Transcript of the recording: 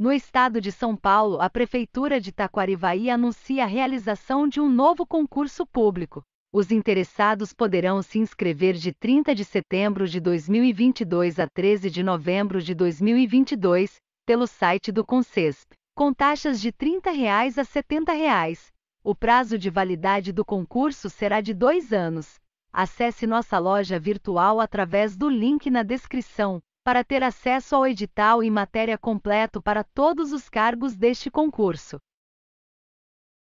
No estado de São Paulo, a Prefeitura de Taquarivaí anuncia a realização de um novo concurso público. Os interessados poderão se inscrever de 30 de setembro de 2022 a 13 de novembro de 2022, pelo site do Concesp, com taxas de R$ 30 reais a R$ 70. Reais. O prazo de validade do concurso será de dois anos. Acesse nossa loja virtual através do link na descrição para ter acesso ao edital e matéria completo para todos os cargos deste concurso.